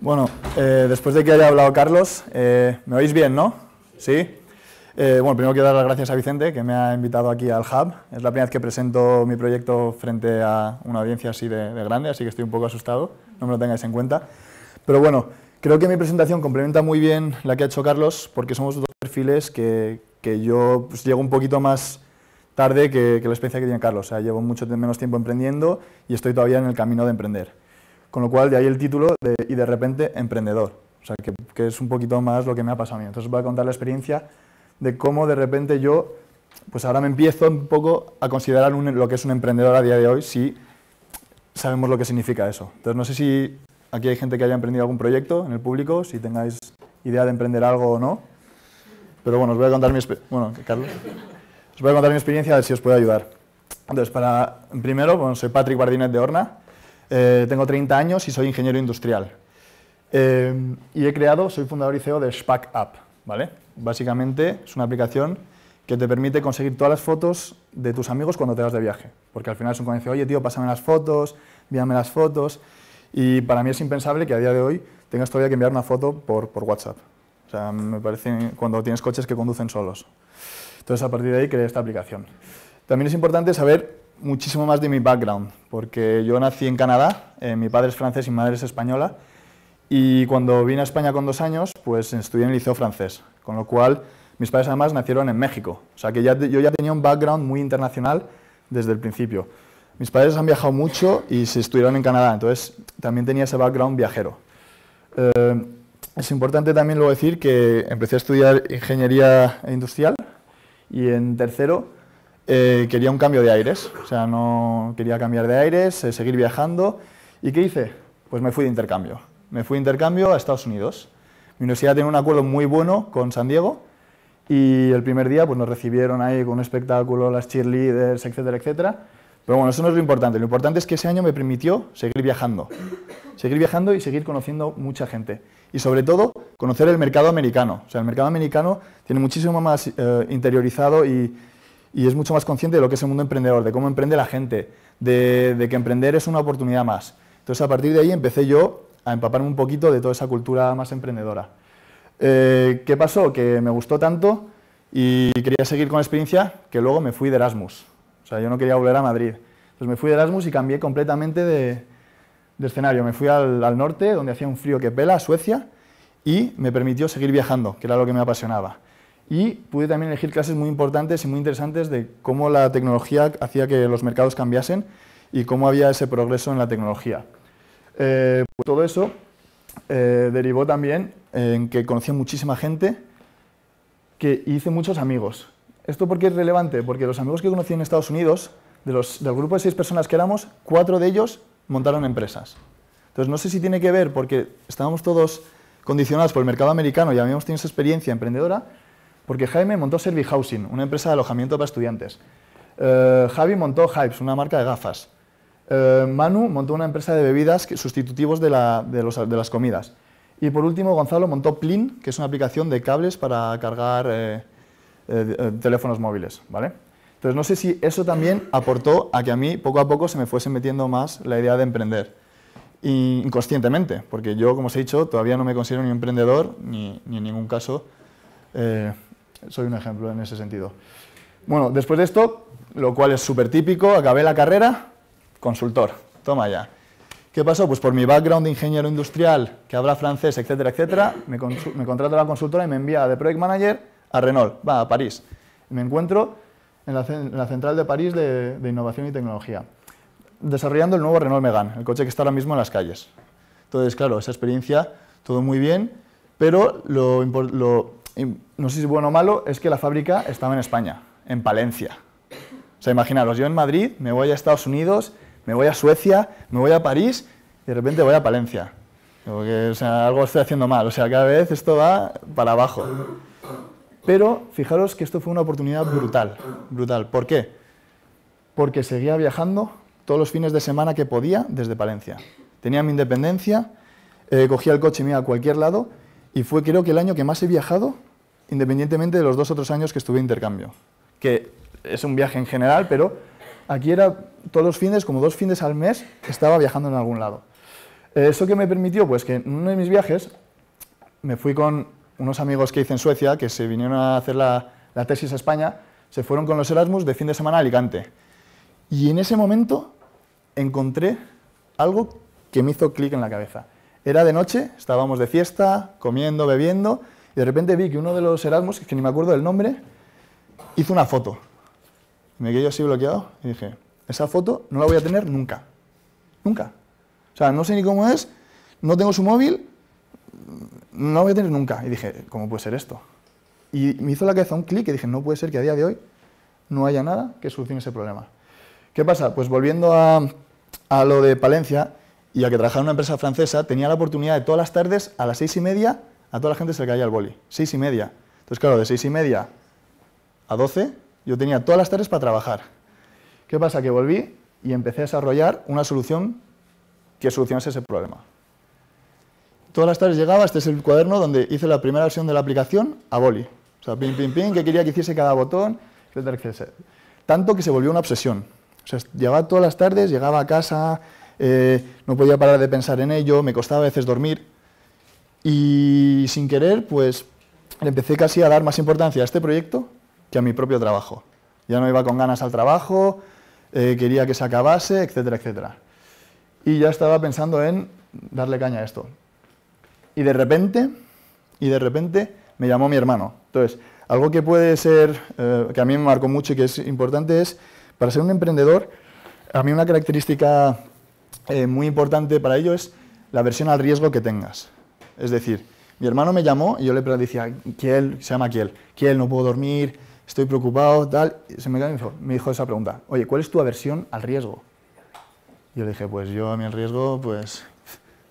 Bueno, eh, después de que haya hablado Carlos, eh, ¿me oís bien, no? ¿Sí? Eh, bueno, primero quiero dar las gracias a Vicente, que me ha invitado aquí al Hub. Es la primera vez que presento mi proyecto frente a una audiencia así de, grande, así que estoy un poco asustado, no me lo tengáis en cuenta. Pero bueno, creo que mi presentación complementa muy bien la que ha hecho Carlos, porque somos dos perfiles que, yo pues, llego un poquito más tarde que, que, la experiencia que tiene Carlos. O sea, llevo mucho menos tiempo emprendiendo y estoy todavía en el camino de emprender. Con lo cual, de ahí el título y de repente emprendedor. O sea, que, es un poquito más lo que me ha pasado a mí. Entonces, os voy a contar la experiencia de cómo de repente yo, pues ahora me empiezo un poco a considerar lo que es un emprendedor a día de hoy, si sabemos lo que significa eso. Entonces, no sé si aquí hay gente que haya emprendido algún proyecto en el público, si tengáis idea de emprender algo o no. Pero bueno, os voy a contar mi bueno, Carlos, os voy a contar mi experiencia a ver si os puedo ayudar. Entonces, para primero, bueno, soy Patrick Bardinet de Horna, eh, tengo 30 años y soy ingeniero industrial. Eh, y he creado, soy fundador y CEO de SPAC App. ¿vale? Básicamente es una aplicación que te permite conseguir todas las fotos de tus amigos cuando te vas de viaje. Porque al final es un conocido, oye tío, pásame las fotos, envíame las fotos. Y para mí es impensable que a día de hoy tengas todavía que enviar una foto por, por WhatsApp. O sea, me parece cuando tienes coches que conducen solos. Entonces, a partir de ahí creé esta aplicación. También es importante saber muchísimo más de mi background, porque yo nací en Canadá, eh, mi padre es francés y mi madre es española, y cuando vine a España con dos años, pues estudié en el liceo francés, con lo cual mis padres además nacieron en México, o sea que yo ya tenía un background muy internacional desde el principio. Mis padres han viajado mucho y se estuvieron en Canadá, entonces también tenía ese background viajero. Eh, es importante también luego decir que empecé a estudiar ingeniería industrial y en tercero eh, quería un cambio de aires, o sea, no quería cambiar de aires, eh, seguir viajando. ¿Y qué hice? Pues me fui de intercambio. Me fui de intercambio a Estados Unidos. Mi universidad tiene un acuerdo muy bueno con San Diego y el primer día pues, nos recibieron ahí con un espectáculo, las cheerleaders, etcétera, etcétera. Pero bueno, eso no es lo importante. Lo importante es que ese año me permitió seguir viajando. Seguir viajando y seguir conociendo mucha gente. Y sobre todo, conocer el mercado americano. O sea, el mercado americano tiene muchísimo más eh, interiorizado y, y es mucho más consciente de lo que es el mundo emprendedor, de cómo emprende la gente, de, que emprender es una oportunidad más. Entonces, a partir de ahí empecé yo a empaparme un poquito de toda esa cultura más emprendedora. Eh, ¿Qué pasó? Que me gustó tanto y quería seguir con la experiencia que luego me fui de Erasmus. O sea, yo no quería volver a Madrid. Entonces me fui de Erasmus y cambié completamente de, escenario. Me fui al, al norte, donde hacía un frío que pela, a Suecia, y me permitió seguir viajando, que era lo que me apasionaba y pude también elegir clases muy importantes y muy interesantes de cómo la tecnología hacía que los mercados cambiasen y cómo había ese progreso en la tecnología. Eh, pues todo eso eh, derivó también en que conocí a muchísima gente que hice muchos amigos. ¿Esto por qué es relevante? Porque los amigos que conocí en Estados Unidos, de del grupo de seis personas que éramos, cuatro de ellos montaron empresas. Entonces no sé si tiene que ver porque estábamos todos condicionados por el mercado americano y habíamos tenido esa experiencia emprendedora, porque Jaime montó Servi Housing, una empresa de alojamiento para estudiantes. Eh, Javi montó Hypes, una marca de gafas. Eh, Manu montó una empresa de bebidas sustitutivos de, las comidas. Y por último, Gonzalo montó Plin, que es una aplicación de cables para cargar eh, teléfonos móviles. ¿vale? Entonces, no sé si eso también aportó a que a mí poco a poco se me fuese metiendo más la idea de emprender. inconscientemente, porque yo, como os he dicho, todavía no me considero ni emprendedor, ni, en ningún caso soy un ejemplo en ese sentido. Bueno, después de esto, lo cual es súper típico, acabé la carrera, consultor, toma ya. ¿Qué pasó? Pues por mi background de ingeniero industrial, que habla francés, etcétera, etcétera, me, contrata la consultora y me envía de Project Manager a Renault, va a París. me encuentro en la, central de París de, innovación y tecnología, desarrollando el nuevo Renault megan el coche que está ahora mismo en las calles. Entonces, claro, esa experiencia, todo muy bien, pero lo, lo no sé si es bueno o malo, es que la fábrica estaba en España, en Palencia. O sea, imaginaros, yo en Madrid, me voy a Estados Unidos, me voy a Suecia, me voy a París y de repente voy a Palencia. o sea, algo estoy haciendo mal, o sea, cada vez esto va para abajo. Pero fijaros que esto fue una oportunidad brutal, brutal. ¿Por qué? Porque seguía viajando todos los fines de semana que podía desde Palencia. Tenía mi independencia, eh, cogía el coche y me iba a cualquier lado y fue creo que el año que más he viajado independientemente de los dos otros años que estuve de intercambio, que es un viaje en general, pero aquí era todos los fines, como dos fines al mes, estaba viajando en algún lado. Eh, ¿Eso que me permitió? Pues que en uno de mis viajes me fui con unos amigos que hice en Suecia, que se vinieron a hacer la, la tesis a España, se fueron con los Erasmus de fin de semana a Alicante. Y en ese momento encontré algo que me hizo clic en la cabeza. Era de noche, estábamos de fiesta, comiendo, bebiendo, y de repente vi que uno de los Erasmus, que ni me acuerdo del nombre, hizo una foto. Me quedé yo así bloqueado y dije, esa foto no la voy a tener nunca. Nunca. O sea, no sé ni cómo es, no tengo su móvil, no la voy a tener nunca. Y dije, ¿cómo puede ser esto? Y me hizo la cabeza un clic y dije, no puede ser que a día de hoy no haya nada que solucione ese problema. ¿Qué pasa? Pues volviendo a, a lo de Palencia y a que trabajaba en una empresa francesa, tenía la oportunidad de todas las tardes a las seis y media a toda la gente se le caía el boli. Seis y media. Entonces, claro, de seis y media a doce, yo tenía todas las tardes para trabajar. ¿Qué pasa? Que volví y empecé a desarrollar una solución que solucionase ese problema. Todas las tardes llegaba, este es el cuaderno donde hice la primera versión de la aplicación a boli. O sea, pim, pim, pim, que quería que hiciese cada botón, etcétera, etcétera. Tanto que se volvió una obsesión. O sea, llegaba todas las tardes, llegaba a casa, eh, no podía parar de pensar en ello, me costaba a veces dormir. Y sin querer, pues empecé casi a dar más importancia a este proyecto que a mi propio trabajo. Ya no iba con ganas al trabajo, eh, quería que se acabase, etcétera, etcétera. Y ya estaba pensando en darle caña a esto. Y de repente, y de repente me llamó mi hermano. Entonces, algo que puede ser, eh, que a mí me marcó mucho y que es importante es, para ser un emprendedor, a mí una característica eh, muy importante para ello es la versión al riesgo que tengas. Es decir, mi hermano me llamó y yo le decía, Kiel, se llama Kiel, Kiel, no puedo dormir, estoy preocupado, tal. Y se me, quedó, me dijo esa pregunta, oye, ¿cuál es tu aversión al riesgo? Y yo le dije, pues yo a mí el riesgo, pues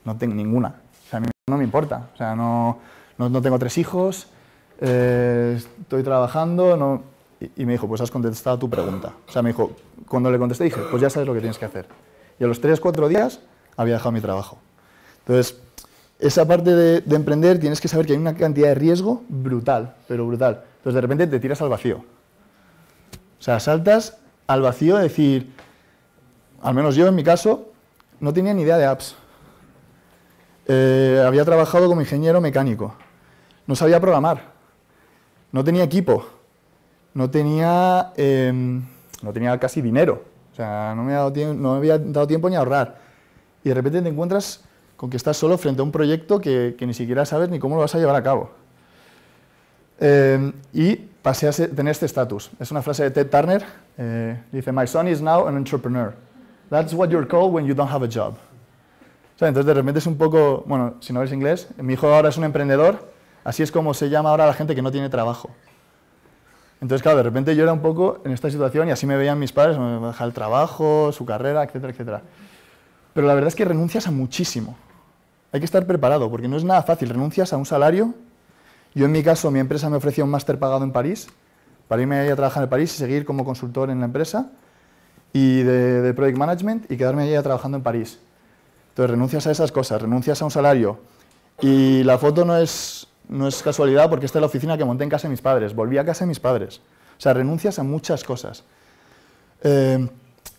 no tengo ninguna. O sea, a mí no me importa. O sea, no, no, tengo tres hijos, eh, estoy trabajando, no... Y, me dijo, pues has contestado tu pregunta. O sea, me dijo, cuando le contesté dije, pues ya sabes lo que tienes que hacer. Y a los tres, cuatro días había dejado mi trabajo. Entonces, esa parte de, emprender tienes que saber que hay una cantidad de riesgo brutal, pero brutal. Entonces de repente te tiras al vacío. O sea, saltas al vacío, es decir, al menos yo en mi caso, no tenía ni idea de apps. Eh, había trabajado como ingeniero mecánico. No sabía programar. No tenía equipo. No tenía, em, no tenía casi dinero. O sea, no me, no me había dado tiempo ni a ahorrar. Y de repente te encuentras con que estás solo frente a un proyecto que, ni siquiera sabes ni cómo lo vas a llevar a cabo. Eh, y pasé a tener este estatus. Es una frase de Ted Turner. Eh, dice, My son is now an entrepreneur. That's what you're called when you don't have a job. entonces de repente es un poco, bueno, si no ves inglés, mi hijo ahora es un emprendedor, así es como se llama ahora la gente que no tiene trabajo. Entonces, claro, de repente yo era un poco en esta situación y así me veían mis padres, me dejaba el trabajo, su carrera, etcétera, etcétera. Pero la verdad es que renuncias a muchísimo. Hay que estar preparado, porque no es nada fácil. Renuncias a un salario. Yo en mi caso, mi empresa me ofrecía un máster pagado en París, para irme a trabajar en París y seguir como consultor en la empresa y de, Project Management y quedarme allá trabajando en París. Entonces renuncias a esas cosas, renuncias a un salario. Y la foto no es, no es casualidad porque esta es la oficina que monté en casa de mis padres. Volví a casa de mis padres. O sea, renuncias a muchas cosas. Eh,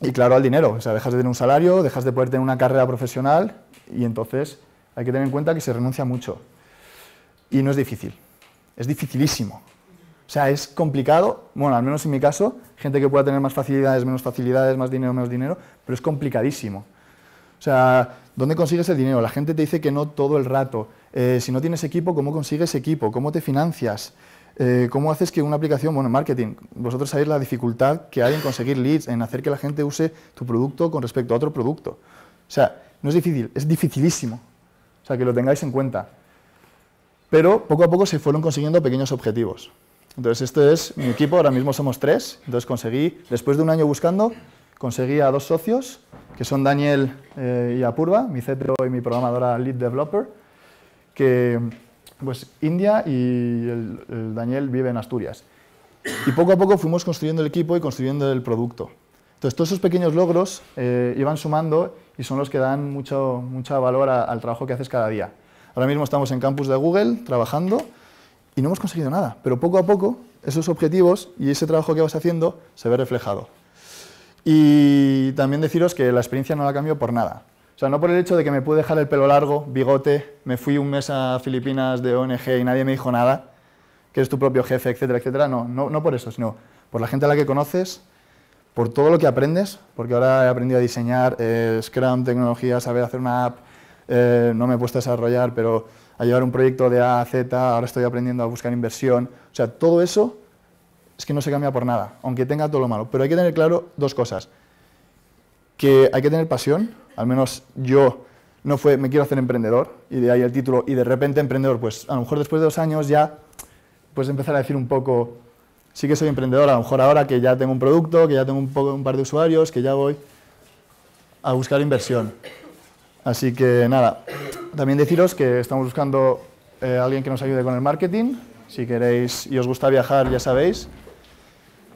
y claro, al dinero, o sea, dejas de tener un salario, dejas de poder tener una carrera profesional y entonces hay que tener en cuenta que se renuncia mucho. Y no es difícil, es dificilísimo. O sea, es complicado, bueno, al menos en mi caso, gente que pueda tener más facilidades, menos facilidades, más dinero, menos dinero, pero es complicadísimo. O sea, ¿dónde consigues el dinero? La gente te dice que no todo el rato. Eh, si no tienes equipo, ¿cómo consigues equipo? ¿Cómo te financias? Eh, ¿Cómo haces que una aplicación, bueno, marketing, vosotros sabéis la dificultad que hay en conseguir leads, en hacer que la gente use tu producto con respecto a otro producto? O sea, no es difícil, es dificilísimo. O sea, que lo tengáis en cuenta. Pero poco a poco se fueron consiguiendo pequeños objetivos. Entonces, esto es mi equipo, ahora mismo somos tres. Entonces, conseguí, después de un año buscando, conseguí a dos socios, que son Daniel eh, y Apurva, mi CTO y mi programadora lead developer, que pues India y el, Daniel vive en Asturias. Y poco a poco fuimos construyendo el equipo y construyendo el producto. Entonces, todos esos pequeños logros eh, iban sumando y son los que dan mucho, valor al trabajo que haces cada día. Ahora mismo estamos en campus de Google trabajando y no hemos conseguido nada, pero poco a poco esos objetivos y ese trabajo que vas haciendo se ve reflejado. Y también deciros que la experiencia no la cambio por nada. O sea, no por el hecho de que me pude dejar el pelo largo, bigote, me fui un mes a Filipinas de ONG y nadie me dijo nada, que eres tu propio jefe, etcétera, etcétera. No, no, por eso, sino por la gente a la que conoces, por todo lo que aprendes, porque ahora he aprendido a diseñar eh, Scrum, tecnología, saber hacer una app, eh, no me he puesto a desarrollar, pero a llevar un proyecto de A a Z, ahora estoy aprendiendo a buscar inversión. O sea, todo eso es que no se cambia por nada, aunque tenga todo lo malo. Pero hay que tener claro dos cosas. Que hay que tener pasión al menos yo no fue me quiero hacer emprendedor y de ahí el título y de repente emprendedor, pues a lo mejor después de dos años ya pues empezar a decir un poco sí que soy emprendedor, a lo mejor ahora que ya tengo un producto, que ya tengo un, poco, un par de usuarios, que ya voy a buscar inversión. Así que nada, también deciros que estamos buscando a eh, alguien que nos ayude con el marketing, si queréis y os gusta viajar ya sabéis.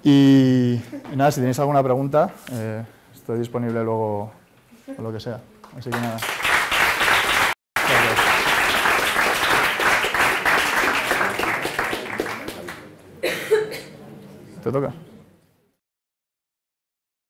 Y, nada, si tenéis alguna pregunta, eh, estoy disponible luego o lo que sea. Así que nada. Te toca.